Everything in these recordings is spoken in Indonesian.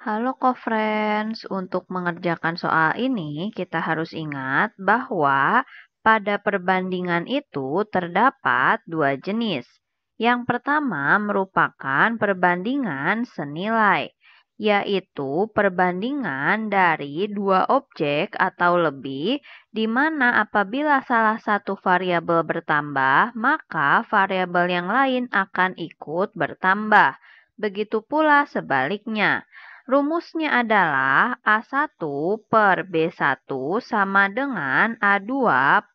Halo co-friends, untuk mengerjakan soal ini kita harus ingat bahwa pada perbandingan itu terdapat dua jenis. Yang pertama merupakan perbandingan senilai, yaitu perbandingan dari dua objek atau lebih di mana apabila salah satu variabel bertambah, maka variabel yang lain akan ikut bertambah. Begitu pula sebaliknya. Rumusnya adalah A1 per B1 sama dengan A2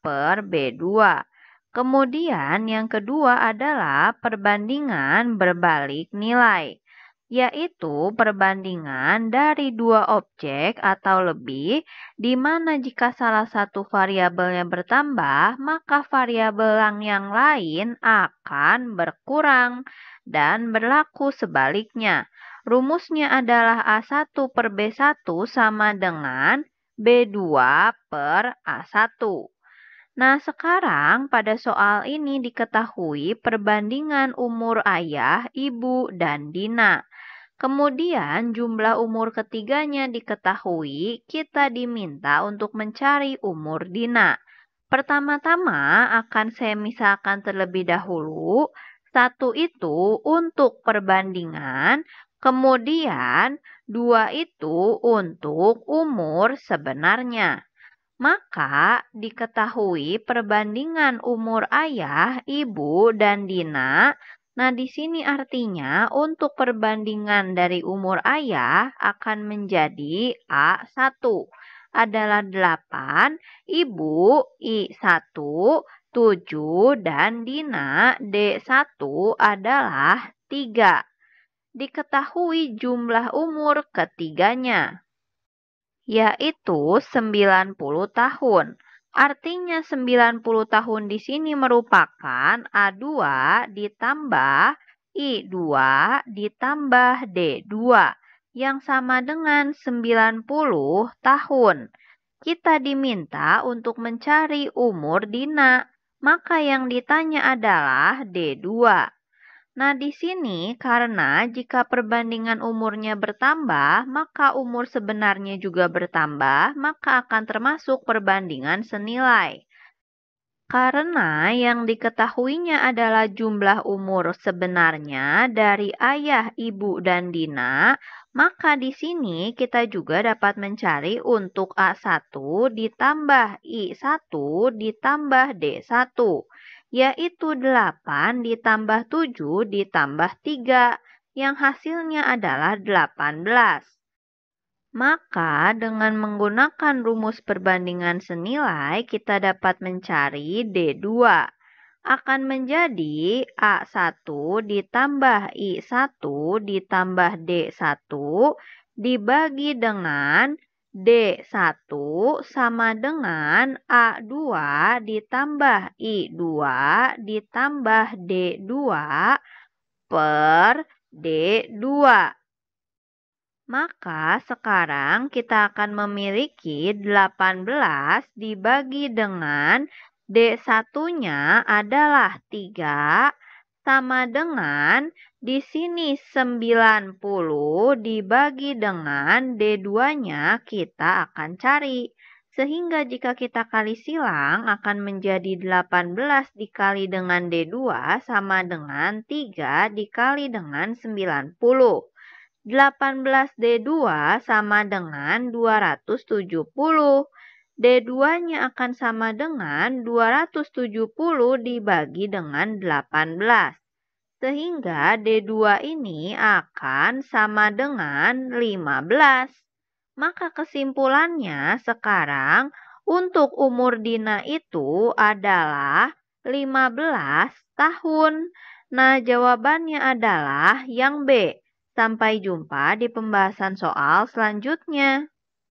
per B2. Kemudian yang kedua adalah perbandingan berbalik nilai, yaitu perbandingan dari dua objek atau lebih di mana jika salah satu variabelnya bertambah, maka variabel yang lain akan berkurang dan berlaku sebaliknya. Rumusnya adalah A1 per B1 sama dengan B2 per A1. Nah, sekarang pada soal ini diketahui perbandingan umur ayah, ibu, dan Dina. Kemudian jumlah umur ketiganya diketahui, kita diminta untuk mencari umur Dina. Pertama-tama akan saya misalkan terlebih dahulu, satu itu untuk perbandingan, Kemudian, dua itu untuk umur sebenarnya. Maka diketahui perbandingan umur ayah, ibu, dan Dina. Nah, di sini artinya untuk perbandingan dari umur ayah akan menjadi A1 adalah 8, ibu I1, 7, dan Dina D1 adalah 3 diketahui jumlah umur ketiganya, yaitu 90 tahun. Artinya 90 tahun di sini merupakan A2 ditambah I2 ditambah D2 yang sama dengan 90 tahun. Kita diminta untuk mencari umur Dina, maka yang ditanya adalah D2. Nah, di sini karena jika perbandingan umurnya bertambah, maka umur sebenarnya juga bertambah, maka akan termasuk perbandingan senilai. Karena yang diketahuinya adalah jumlah umur sebenarnya dari ayah, ibu, dan Dina, maka di sini kita juga dapat mencari untuk A1 ditambah I1 ditambah D1 yaitu 8 ditambah 7 ditambah 3 yang hasilnya adalah 18. Maka dengan menggunakan rumus perbandingan senilai kita dapat mencari D2 akan menjadi A1 ditambah I1 ditambah D1 dibagi dengan D1 sama dengan A2 ditambah I2 ditambah D2 per D2. Maka sekarang kita akan memiliki 18 dibagi dengan D1-nya adalah 3, sama dengan di sini 90 dibagi dengan D2-nya kita akan cari. Sehingga jika kita kali silang akan menjadi 18 dikali dengan D2 sama dengan 3 dikali dengan 90. 18D2 sama dengan 270. D2-nya akan sama dengan 270 dibagi dengan 18. Sehingga D2 ini akan sama dengan 15. Maka kesimpulannya sekarang untuk umur Dina itu adalah 15 tahun. Nah, jawabannya adalah yang B. Sampai jumpa di pembahasan soal selanjutnya.